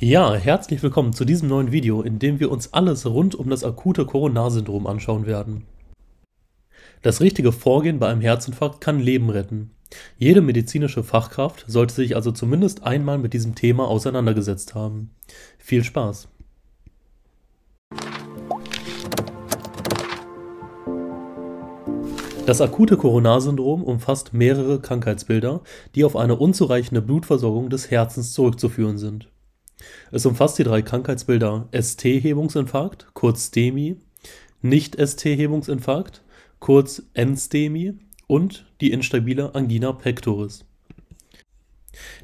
Ja, herzlich willkommen zu diesem neuen Video, in dem wir uns alles rund um das akute Coronarsyndrom anschauen werden. Das richtige Vorgehen bei einem Herzinfarkt kann Leben retten. Jede medizinische Fachkraft sollte sich also zumindest einmal mit diesem Thema auseinandergesetzt haben. Viel Spaß! Das akute Coronarsyndrom umfasst mehrere Krankheitsbilder, die auf eine unzureichende Blutversorgung des Herzens zurückzuführen sind. Es umfasst die drei Krankheitsbilder ST-Hebungsinfarkt, kurz STEMI, Nicht-ST-Hebungsinfarkt, kurz NSTEMI und die instabile Angina pectoris.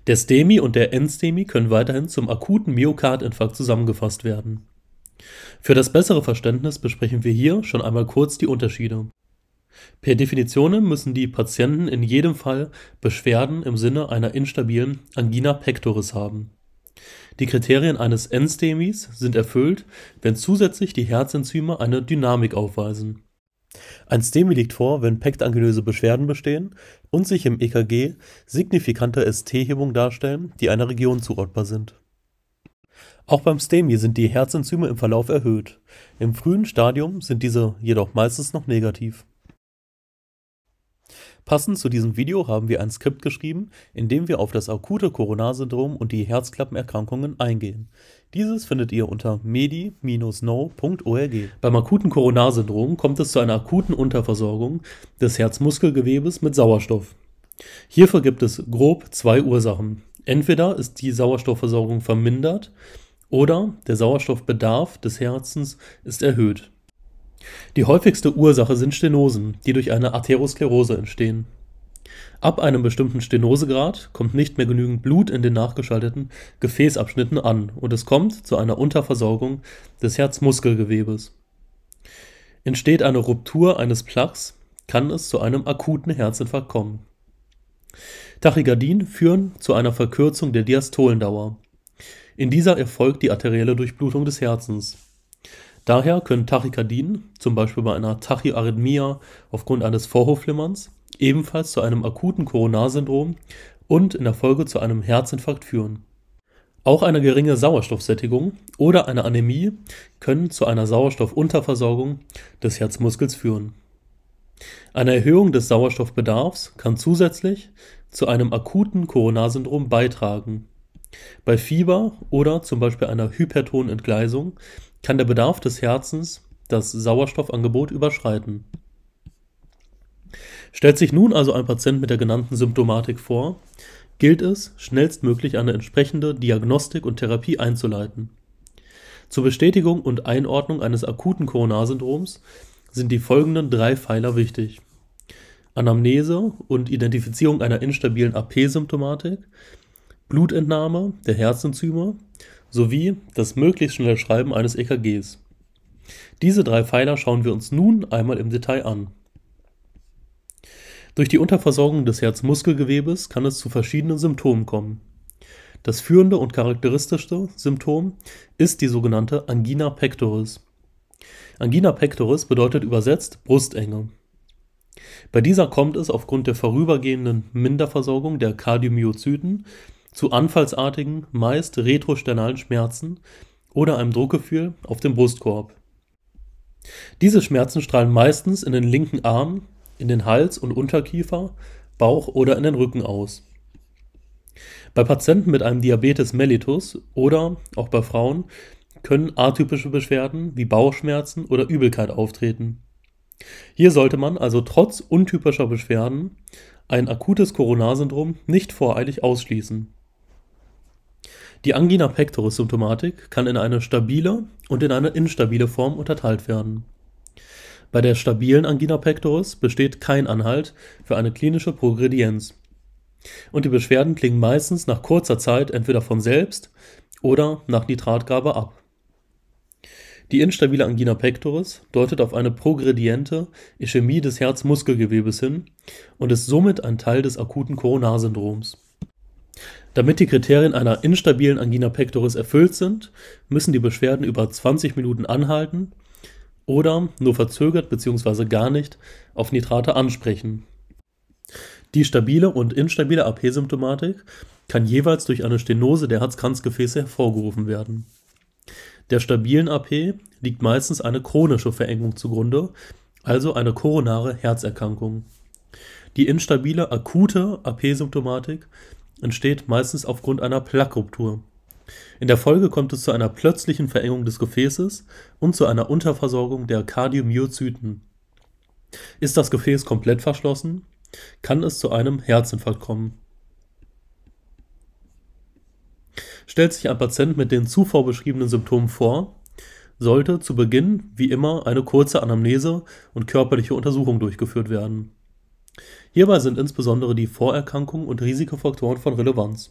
Der STEMI und der NSTEMI können weiterhin zum akuten Myokardinfarkt zusammengefasst werden. Für das bessere Verständnis besprechen wir hier schon einmal kurz die Unterschiede. Per Definition müssen die Patienten in jedem Fall Beschwerden im Sinne einer instabilen Angina pectoris haben. Die Kriterien eines N-Stemis sind erfüllt, wenn zusätzlich die Herzenzyme eine Dynamik aufweisen. Ein STEMI liegt vor, wenn pektangenöse Beschwerden bestehen und sich im EKG signifikante ST-Hebungen darstellen, die einer Region zuordbar sind. Auch beim STEMI sind die Herzenzyme im Verlauf erhöht. Im frühen Stadium sind diese jedoch meistens noch negativ. Passend zu diesem Video haben wir ein Skript geschrieben, in dem wir auf das akute Coronarsyndrom und die Herzklappenerkrankungen eingehen. Dieses findet ihr unter medi-no.org. Beim akuten Coronarsyndrom kommt es zu einer akuten Unterversorgung des Herzmuskelgewebes mit Sauerstoff. Hierfür gibt es grob zwei Ursachen. Entweder ist die Sauerstoffversorgung vermindert oder der Sauerstoffbedarf des Herzens ist erhöht. Die häufigste Ursache sind Stenosen, die durch eine Arteriosklerose entstehen. Ab einem bestimmten Stenosegrad kommt nicht mehr genügend Blut in den nachgeschalteten Gefäßabschnitten an und es kommt zu einer Unterversorgung des Herzmuskelgewebes. Entsteht eine Ruptur eines Plaques, kann es zu einem akuten Herzinfarkt kommen. Tachykardien führen zu einer Verkürzung der Diastolendauer. In dieser erfolgt die arterielle Durchblutung des Herzens. Daher können Tachykardien, zum Beispiel bei einer Tachyarrhythmia aufgrund eines Vorhofflimmerns, ebenfalls zu einem akuten Koronarsyndrom und in der Folge zu einem Herzinfarkt führen. Auch eine geringe Sauerstoffsättigung oder eine Anämie können zu einer Sauerstoffunterversorgung des Herzmuskels führen. Eine Erhöhung des Sauerstoffbedarfs kann zusätzlich zu einem akuten Koronarsyndrom beitragen bei Fieber oder zum Beispiel einer Hypertonentgleisung kann der Bedarf des Herzens das Sauerstoffangebot überschreiten. Stellt sich nun also ein Patient mit der genannten Symptomatik vor, gilt es, schnellstmöglich eine entsprechende Diagnostik und Therapie einzuleiten. Zur Bestätigung und Einordnung eines akuten Coronarsyndroms sind die folgenden drei Pfeiler wichtig. Anamnese und Identifizierung einer instabilen AP-Symptomatik Blutentnahme der Herzenzyme sowie das möglichst schnelle Schreiben eines EKGs. Diese drei Pfeiler schauen wir uns nun einmal im Detail an. Durch die Unterversorgung des Herzmuskelgewebes kann es zu verschiedenen Symptomen kommen. Das führende und charakteristischste Symptom ist die sogenannte Angina pectoris. Angina pectoris bedeutet übersetzt Brustenge. Bei dieser kommt es aufgrund der vorübergehenden Minderversorgung der Kardiomyozyten zu anfallsartigen, meist retrosternalen Schmerzen oder einem Druckgefühl auf dem Brustkorb. Diese Schmerzen strahlen meistens in den linken Arm, in den Hals und Unterkiefer, Bauch oder in den Rücken aus. Bei Patienten mit einem Diabetes mellitus oder auch bei Frauen können atypische Beschwerden wie Bauchschmerzen oder Übelkeit auftreten. Hier sollte man also trotz untypischer Beschwerden ein akutes Coronarsyndrom nicht voreilig ausschließen. Die Angina pectoris Symptomatik kann in eine stabile und in eine instabile Form unterteilt werden. Bei der stabilen Angina pectoris besteht kein Anhalt für eine klinische Progredienz. Und die Beschwerden klingen meistens nach kurzer Zeit entweder von selbst oder nach Nitratgabe ab. Die instabile Angina pectoris deutet auf eine progrediente Ischämie des Herzmuskelgewebes hin und ist somit ein Teil des akuten Coronarsyndroms. Damit die Kriterien einer instabilen Angina pectoris erfüllt sind, müssen die Beschwerden über 20 Minuten anhalten oder nur verzögert bzw. gar nicht auf Nitrate ansprechen. Die stabile und instabile AP-Symptomatik kann jeweils durch eine Stenose der Herzkranzgefäße hervorgerufen werden. Der stabilen AP liegt meistens eine chronische Verengung zugrunde, also eine koronare Herzerkrankung. Die instabile akute AP-Symptomatik entsteht meistens aufgrund einer Plaqueruptur. In der Folge kommt es zu einer plötzlichen Verengung des Gefäßes und zu einer Unterversorgung der Kardiomyozyten. Ist das Gefäß komplett verschlossen, kann es zu einem Herzinfarkt kommen. Stellt sich ein Patient mit den zuvor beschriebenen Symptomen vor, sollte zu Beginn wie immer eine kurze Anamnese und körperliche Untersuchung durchgeführt werden. Hierbei sind insbesondere die Vorerkrankungen und Risikofaktoren von Relevanz.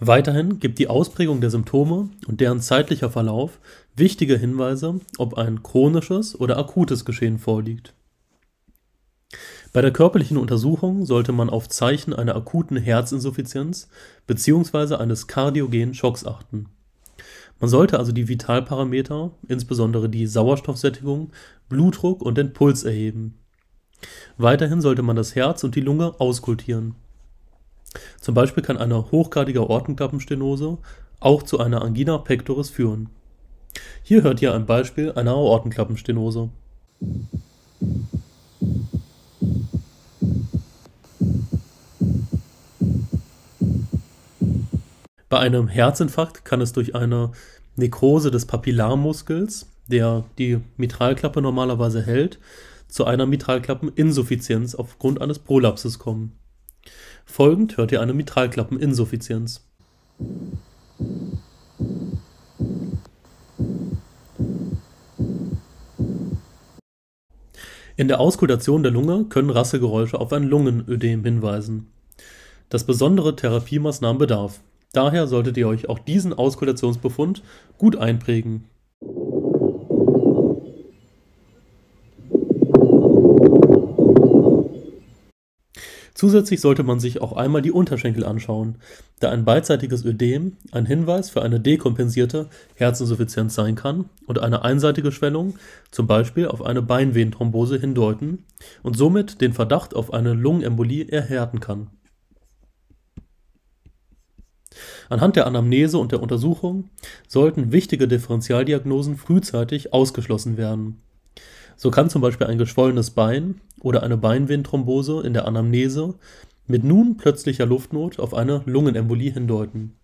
Weiterhin gibt die Ausprägung der Symptome und deren zeitlicher Verlauf wichtige Hinweise, ob ein chronisches oder akutes Geschehen vorliegt. Bei der körperlichen Untersuchung sollte man auf Zeichen einer akuten Herzinsuffizienz bzw. eines kardiogenen Schocks achten. Man sollte also die Vitalparameter, insbesondere die Sauerstoffsättigung, Blutdruck und den Puls erheben Weiterhin sollte man das Herz und die Lunge auskultieren. Zum Beispiel kann eine hochgradige Ortenklappenstenose auch zu einer Angina pectoris führen. Hier hört ihr ein Beispiel einer Aortenklappenstenose. Bei einem Herzinfarkt kann es durch eine Nekrose des Papillarmuskels, der die Mitralklappe normalerweise hält, zu einer Mitralklappeninsuffizienz aufgrund eines Prolapses kommen. Folgend hört ihr eine Mitralklappeninsuffizienz. In der Auskultation der Lunge können Rasselgeräusche auf ein Lungenödem hinweisen, das besondere Therapiemaßnahmen bedarf. Daher solltet ihr euch auch diesen Auskultationsbefund gut einprägen. Zusätzlich sollte man sich auch einmal die Unterschenkel anschauen, da ein beidseitiges Ödem ein Hinweis für eine dekompensierte Herzinsuffizienz sein kann und eine einseitige Schwellung, zum Beispiel auf eine Beinvenenthrombose, hindeuten und somit den Verdacht auf eine Lungenembolie erhärten kann. Anhand der Anamnese und der Untersuchung sollten wichtige Differentialdiagnosen frühzeitig ausgeschlossen werden so kann zum Beispiel ein geschwollenes Bein oder eine Beinvenenthrombose in der Anamnese mit nun plötzlicher Luftnot auf eine Lungenembolie hindeuten.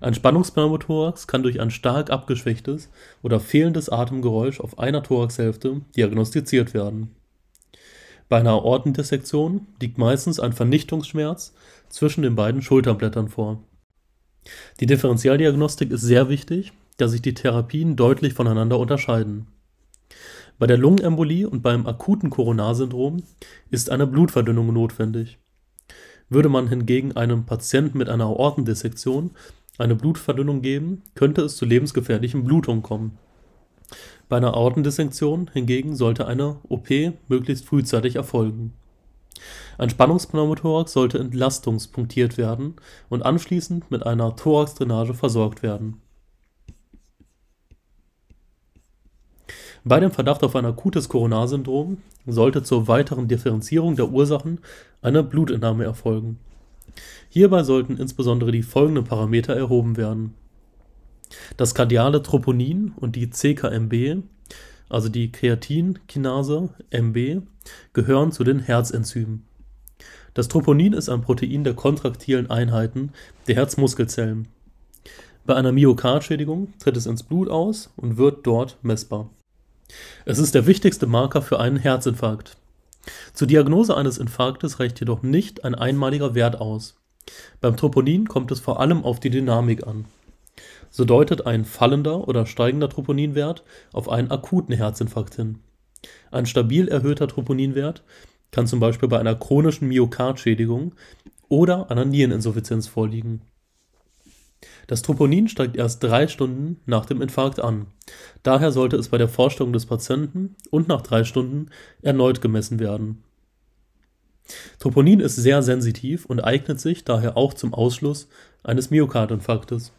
Ein Spannungspneumothorax kann durch ein stark abgeschwächtes oder fehlendes Atemgeräusch auf einer Thoraxhälfte diagnostiziert werden. Bei einer Aortendissektion liegt meistens ein Vernichtungsschmerz zwischen den beiden Schulterblättern vor. Die Differentialdiagnostik ist sehr wichtig, da sich die Therapien deutlich voneinander unterscheiden. Bei der Lungenembolie und beim akuten Koronarsyndrom ist eine Blutverdünnung notwendig. Würde man hingegen einem Patienten mit einer Aortendissektion eine Blutverdünnung geben, könnte es zu lebensgefährlichen Blutungen kommen. Bei einer Aortendissektion hingegen sollte eine OP möglichst frühzeitig erfolgen. Ein Spannungspneumothorax sollte entlastungspunktiert werden und anschließend mit einer Thoraxdrainage versorgt werden. Bei dem Verdacht auf ein akutes Coronarsyndrom sollte zur weiteren Differenzierung der Ursachen eine Blutentnahme erfolgen. Hierbei sollten insbesondere die folgenden Parameter erhoben werden: das kardiale Troponin und die CKMB, also die Kreatinkinase MB, gehören zu den Herzenzymen. Das Troponin ist ein Protein der kontraktilen Einheiten der Herzmuskelzellen. Bei einer Myokardschädigung tritt es ins Blut aus und wird dort messbar es ist der wichtigste Marker für einen Herzinfarkt. Zur Diagnose eines Infarktes reicht jedoch nicht ein einmaliger Wert aus. Beim Troponin kommt es vor allem auf die Dynamik an. So deutet ein fallender oder steigender Troponinwert auf einen akuten Herzinfarkt hin. Ein stabil erhöhter Troponinwert kann zum Beispiel bei einer chronischen Myokardschädigung oder einer Niereninsuffizienz vorliegen das Troponin steigt erst drei Stunden nach dem Infarkt an. Daher sollte es bei der Vorstellung des Patienten und nach drei Stunden erneut gemessen werden. Troponin ist sehr sensitiv und eignet sich daher auch zum Ausschluss eines Myokardinfarktes.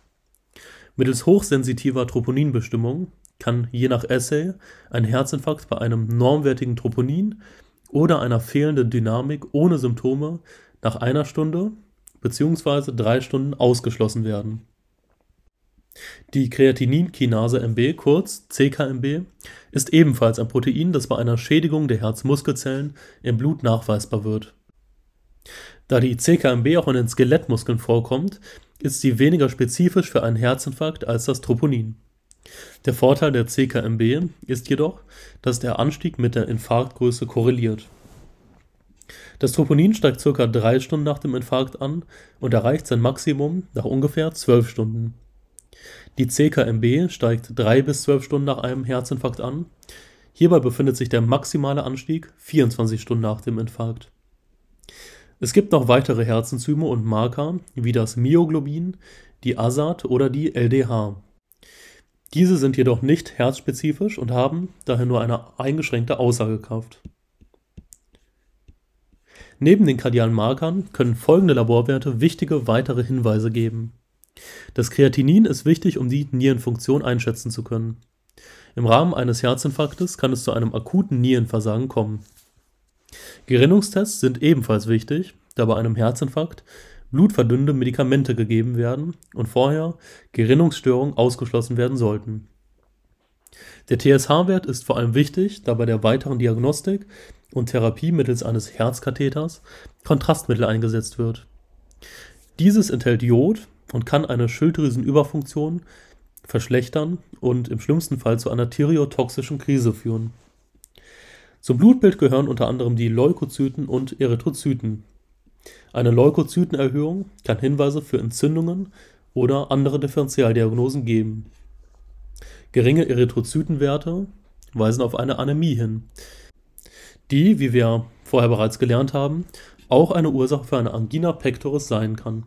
Mittels hochsensitiver Troponinbestimmung kann je nach Essay ein Herzinfarkt bei einem normwertigen Troponin oder einer fehlenden Dynamik ohne Symptome nach einer Stunde bzw. drei Stunden ausgeschlossen werden. Die Kreatininkinase MB, kurz CKMB, ist ebenfalls ein Protein, das bei einer Schädigung der Herzmuskelzellen im Blut nachweisbar wird. Da die CKMB auch in den Skelettmuskeln vorkommt, ist sie weniger spezifisch für einen Herzinfarkt als das Troponin. Der Vorteil der CKMB ist jedoch, dass der Anstieg mit der Infarktgröße korreliert. Das Troponin steigt ca. drei Stunden nach dem Infarkt an und erreicht sein Maximum nach ungefähr zwölf Stunden. Die CKMB steigt drei bis zwölf Stunden nach einem Herzinfarkt an. Hierbei befindet sich der maximale Anstieg 24 Stunden nach dem Infarkt. Es gibt noch weitere Herzenzyme und Marker wie das Myoglobin, die ASAT oder die LDH. Diese sind jedoch nicht herzspezifisch und haben daher nur eine eingeschränkte Aussagekraft. Neben den kardialen Markern können folgende Laborwerte wichtige weitere Hinweise geben. Das Kreatinin ist wichtig, um die Nierenfunktion einschätzen zu können. Im Rahmen eines Herzinfarktes kann es zu einem akuten Nierenversagen kommen. Gerinnungstests sind ebenfalls wichtig, da bei einem Herzinfarkt blutverdünnende Medikamente gegeben werden und vorher Gerinnungsstörungen ausgeschlossen werden sollten. Der TSH-Wert ist vor allem wichtig, da bei der weiteren Diagnostik und Therapie mittels eines Herzkatheters Kontrastmittel eingesetzt wird. Dieses enthält Jod und kann eine Schilddrüsenüberfunktion verschlechtern und im schlimmsten Fall zu einer theriotoxischen Krise führen. Zum Blutbild gehören unter anderem die Leukozyten und Erythrozyten. Eine Leukozytenerhöhung kann Hinweise für Entzündungen oder andere Differentialdiagnosen geben. Geringe Erythrozytenwerte weisen auf eine Anämie hin, die, wie wir vorher bereits gelernt haben, auch eine Ursache für eine Angina pectoris sein kann.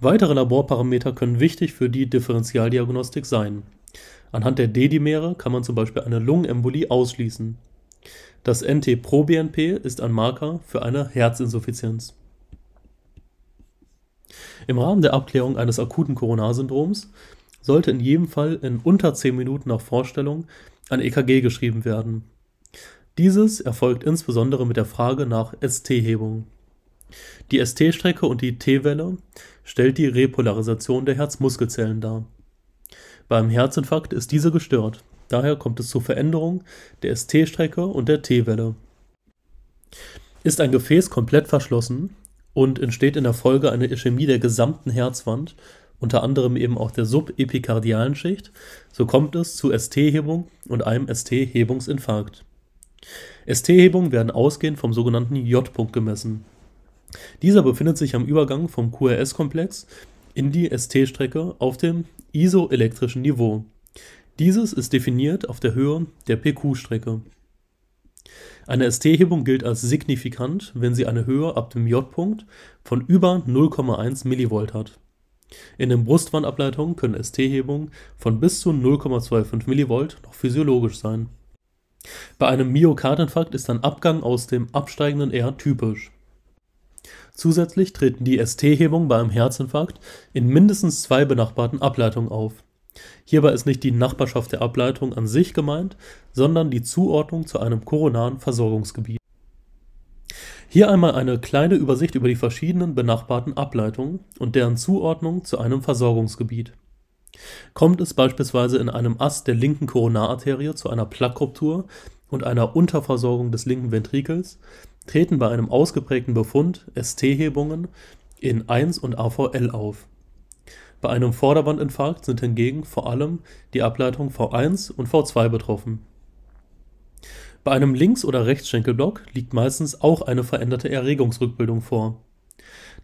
Weitere Laborparameter können wichtig für die Differentialdiagnostik sein. Anhand der D-Dimere kann man zum Beispiel eine Lungenembolie ausschließen. Das NT-proBNP ist ein Marker für eine Herzinsuffizienz. Im Rahmen der Abklärung eines akuten Coronarsyndroms sollte in jedem Fall in unter 10 Minuten nach Vorstellung ein EKG geschrieben werden. Dieses erfolgt insbesondere mit der Frage nach st-Hebung. Die st-Strecke und die t-Welle stellt die Repolarisation der Herzmuskelzellen dar. Beim Herzinfarkt ist diese gestört, daher kommt es zur Veränderung der st-Strecke und der t-Welle. Ist ein Gefäß komplett verschlossen und entsteht in der Folge eine Ischämie der gesamten Herzwand, unter anderem eben auch der subepikardialen Schicht, so kommt es zu ST-Hebung und einem ST-Hebungsinfarkt. ST-Hebungen werden ausgehend vom sogenannten J-Punkt gemessen. Dieser befindet sich am Übergang vom QRS-Komplex in die ST-Strecke auf dem isoelektrischen Niveau. Dieses ist definiert auf der Höhe der PQ-Strecke. Eine ST-Hebung gilt als signifikant, wenn sie eine Höhe ab dem J-Punkt von über 0,1 mV hat. In den Brustwandableitungen können ST-Hebungen von bis zu 0,25 mV noch physiologisch sein bei einem Myokardinfarkt ist ein Abgang aus dem absteigenden R typisch. Zusätzlich treten die ST-Hebungen bei einem Herzinfarkt in mindestens zwei benachbarten Ableitungen auf. Hierbei ist nicht die Nachbarschaft der Ableitung an sich gemeint, sondern die Zuordnung zu einem koronaren Versorgungsgebiet. Hier einmal eine kleine Übersicht über die verschiedenen benachbarten Ableitungen und deren Zuordnung zu einem Versorgungsgebiet. Kommt es beispielsweise in einem Ast der linken Koronararterie zu einer Plaqueruptur und einer Unterversorgung des linken Ventrikels, treten bei einem ausgeprägten Befund ST-Hebungen in 1 und AVL auf. Bei einem Vorderwandinfarkt sind hingegen vor allem die Ableitungen V1 und V2 betroffen. Bei einem Links- oder Rechtsschenkelblock liegt meistens auch eine veränderte Erregungsrückbildung vor.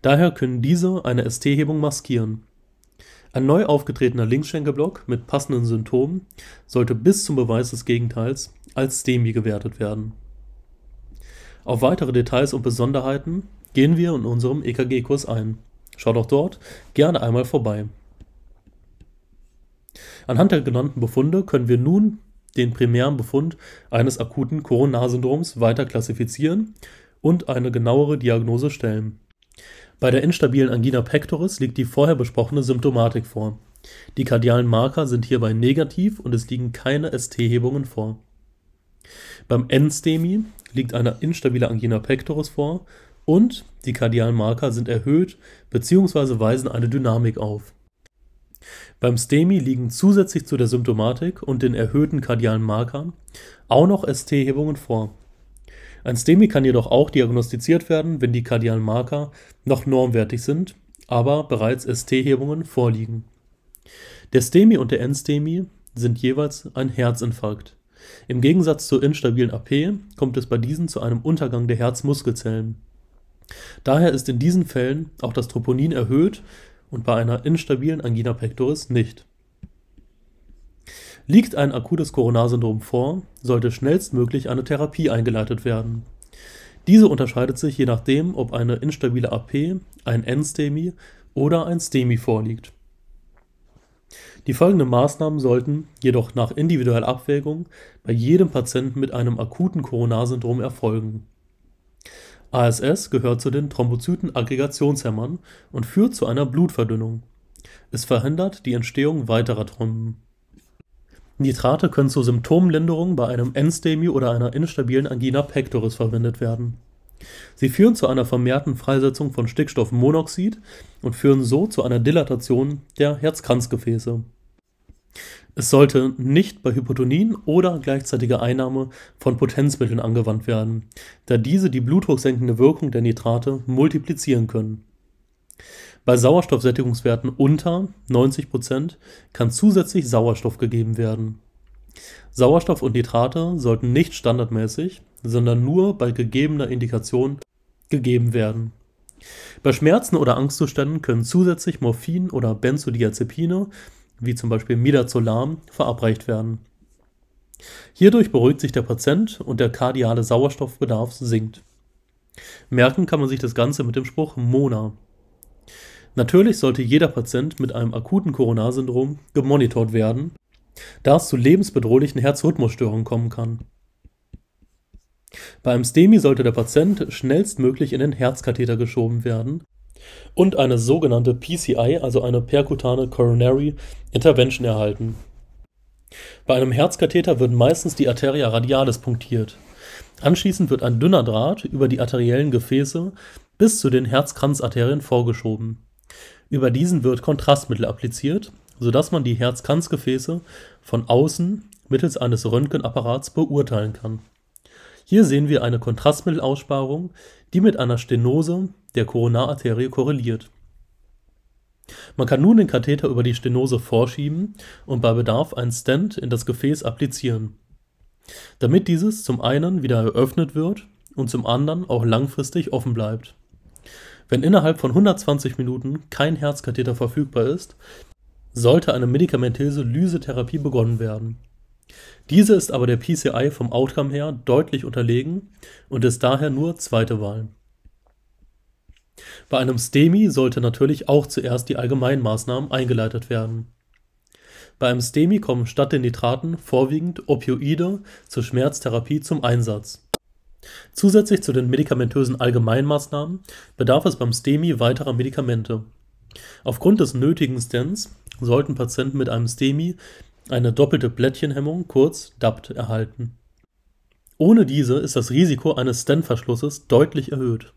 Daher können diese eine ST-Hebung maskieren ein neu aufgetretener Linkschenkelblock mit passenden Symptomen sollte bis zum Beweis des Gegenteils als STEMI gewertet werden. Auf weitere Details und Besonderheiten gehen wir in unserem EKG-Kurs ein. Schaut auch dort gerne einmal vorbei. Anhand der genannten Befunde können wir nun den primären Befund eines akuten Coronarsyndroms weiter klassifizieren und eine genauere Diagnose stellen. Bei der instabilen Angina pectoris liegt die vorher besprochene Symptomatik vor. Die kardialen Marker sind hierbei negativ und es liegen keine ST-Hebungen vor. Beim NSTEMI liegt eine instabile Angina pectoris vor und die kardialen Marker sind erhöht bzw. weisen eine Dynamik auf. Beim STEMI liegen zusätzlich zu der Symptomatik und den erhöhten kardialen Markern auch noch ST-Hebungen vor ein STEMI kann jedoch auch diagnostiziert werden, wenn die kardialen Marker noch normwertig sind, aber bereits ST-Hebungen vorliegen. Der STEMI und der NSTEMI sind jeweils ein Herzinfarkt. Im Gegensatz zur instabilen AP kommt es bei diesen zu einem Untergang der Herzmuskelzellen. Daher ist in diesen Fällen auch das Troponin erhöht und bei einer instabilen Angina pectoris nicht. Liegt ein akutes Coronarsyndrom vor, sollte schnellstmöglich eine Therapie eingeleitet werden. Diese unterscheidet sich je nachdem, ob eine instabile AP, ein N-STEMI oder ein STEMI vorliegt. Die folgenden Maßnahmen sollten jedoch nach individueller Abwägung bei jedem Patienten mit einem akuten Coronarsyndrom erfolgen. ASS gehört zu den Thrombozytenaggregationshämmern und führt zu einer Blutverdünnung. Es verhindert die Entstehung weiterer Thromben. Nitrate können zur Symptomlinderung bei einem Enstämie oder einer instabilen Angina pectoris verwendet werden. Sie führen zu einer vermehrten Freisetzung von Stickstoffmonoxid und führen so zu einer Dilatation der Herzkranzgefäße. Es sollte nicht bei Hypotonien oder gleichzeitiger Einnahme von Potenzmitteln angewandt werden, da diese die blutdrucksenkende Wirkung der Nitrate multiplizieren können bei Sauerstoffsättigungswerten unter 90 Prozent kann zusätzlich Sauerstoff gegeben werden. Sauerstoff und Nitrate sollten nicht standardmäßig, sondern nur bei gegebener Indikation gegeben werden. Bei Schmerzen oder Angstzuständen können zusätzlich Morphin oder Benzodiazepine, wie zum Beispiel Midazolam, verabreicht werden. Hierdurch beruhigt sich der Patient und der kardiale Sauerstoffbedarf sinkt. Merken kann man sich das Ganze mit dem Spruch Mona, Natürlich sollte jeder Patient mit einem akuten Coronarsyndrom gemonitort werden, da es zu lebensbedrohlichen Herzrhythmusstörungen kommen kann. Bei einem STEMI sollte der Patient schnellstmöglich in den Herzkatheter geschoben werden und eine sogenannte PCI, also eine percutane Coronary Intervention erhalten. Bei einem Herzkatheter wird meistens die Arteria radialis punktiert. Anschließend wird ein dünner Draht über die arteriellen Gefäße bis zu den Herzkranzarterien vorgeschoben. Über diesen wird Kontrastmittel appliziert, sodass man die Herzkranzgefäße von außen mittels eines Röntgenapparats beurteilen kann. Hier sehen wir eine Kontrastmittelaussparung, die mit einer Stenose der Koronararterie korreliert. Man kann nun den Katheter über die Stenose vorschieben und bei Bedarf einen Stent in das Gefäß applizieren, damit dieses zum einen wieder eröffnet wird und zum anderen auch langfristig offen bleibt. Wenn innerhalb von 120 Minuten kein Herzkatheter verfügbar ist, sollte eine medikamentöse Lysetherapie begonnen werden. Diese ist aber der PCI vom Outcome her deutlich unterlegen und ist daher nur zweite Wahl. Bei einem STEMI sollte natürlich auch zuerst die Allgemeinmaßnahmen eingeleitet werden. Bei einem STEMI kommen statt den Nitraten vorwiegend Opioide zur Schmerztherapie zum Einsatz. Zusätzlich zu den medikamentösen Allgemeinmaßnahmen bedarf es beim STEMI weiterer Medikamente. Aufgrund des nötigen Stents sollten Patienten mit einem STEMI eine doppelte Plättchenhemmung, kurz DAPT, erhalten. Ohne diese ist das Risiko eines Stentverschlusses deutlich erhöht.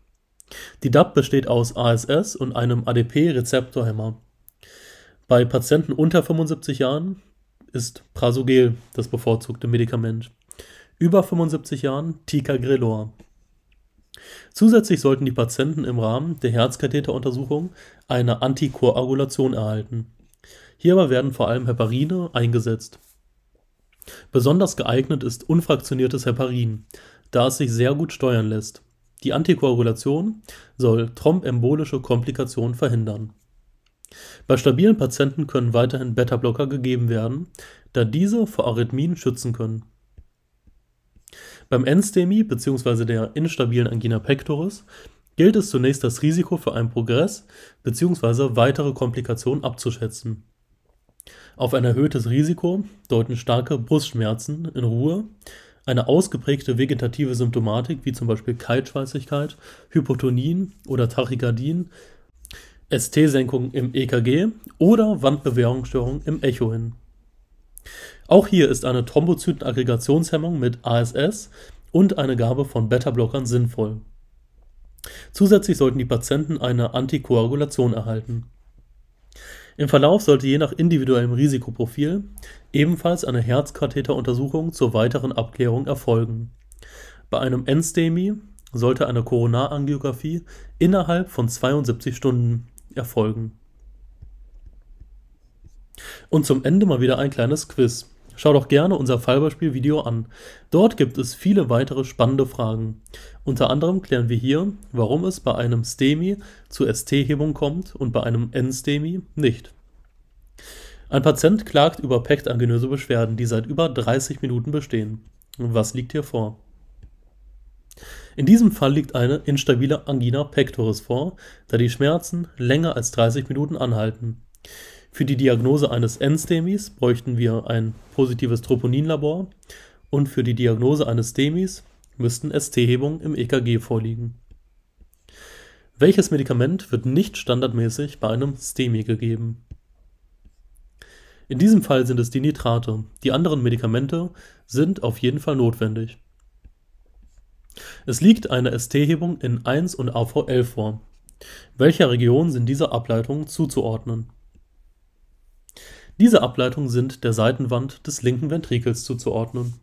Die DAPT besteht aus ASS und einem ADP-Rezeptorhemmer. Bei Patienten unter 75 Jahren ist Prasugel das bevorzugte Medikament über 75 Jahren Tika Grelor. Zusätzlich sollten die Patienten im Rahmen der Herzkatheteruntersuchung eine Antikoagulation erhalten. Hierbei werden vor allem Heparine eingesetzt. Besonders geeignet ist unfraktioniertes Heparin, da es sich sehr gut steuern lässt. Die Antikoagulation soll thrombembolische Komplikationen verhindern. Bei stabilen Patienten können weiterhin Beta-Blocker gegeben werden, da diese vor Arrhythmien schützen können. Beim Enstämie bzw. der instabilen Angina pectoris gilt es zunächst das Risiko für einen Progress bzw. weitere Komplikationen abzuschätzen. Auf ein erhöhtes Risiko deuten starke Brustschmerzen in Ruhe, eine ausgeprägte vegetative Symptomatik wie zum Beispiel Kaltschweißigkeit, Hypotonien oder Tachykardien, ST-Senkung im EKG oder Wandbewährungsstörung im Echo hin. Auch hier ist eine Thrombozytenaggregationshemmung mit ASS und eine Gabe von Beta-Blockern sinnvoll. Zusätzlich sollten die Patienten eine Antikoagulation erhalten. Im Verlauf sollte je nach individuellem Risikoprofil ebenfalls eine Herzkatheteruntersuchung zur weiteren Abklärung erfolgen. Bei einem Endstemi sollte eine Koronarangiographie innerhalb von 72 Stunden erfolgen. Und zum Ende mal wieder ein kleines Quiz. Schau doch gerne unser Fallbeispiel-Video an. Dort gibt es viele weitere spannende Fragen. Unter anderem klären wir hier, warum es bei einem STEMI zur ST-Hebung kommt und bei einem N-STEMI nicht. Ein Patient klagt über pektangenöse Beschwerden, die seit über 30 Minuten bestehen. Was liegt hier vor? In diesem Fall liegt eine instabile Angina pectoris vor, da die Schmerzen länger als 30 Minuten anhalten. Für die Diagnose eines N-Stemis bräuchten wir ein positives Troponinlabor und für die Diagnose eines Stemis müssten ST-Hebungen im EKG vorliegen. Welches Medikament wird nicht standardmäßig bei einem STEMI gegeben? In diesem Fall sind es die Nitrate. Die anderen Medikamente sind auf jeden Fall notwendig. Es liegt eine ST-Hebung in 1 und AVL vor. Welcher Region sind diese Ableitungen zuzuordnen? Diese Ableitungen sind der Seitenwand des linken Ventrikels zuzuordnen.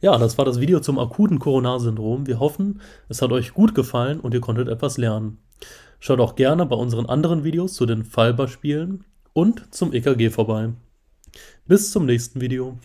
Ja, das war das Video zum akuten Koronarsyndrom. Wir hoffen, es hat euch gut gefallen und ihr konntet etwas lernen. Schaut auch gerne bei unseren anderen Videos zu den Fallbeispielen und zum EKG vorbei. Bis zum nächsten Video.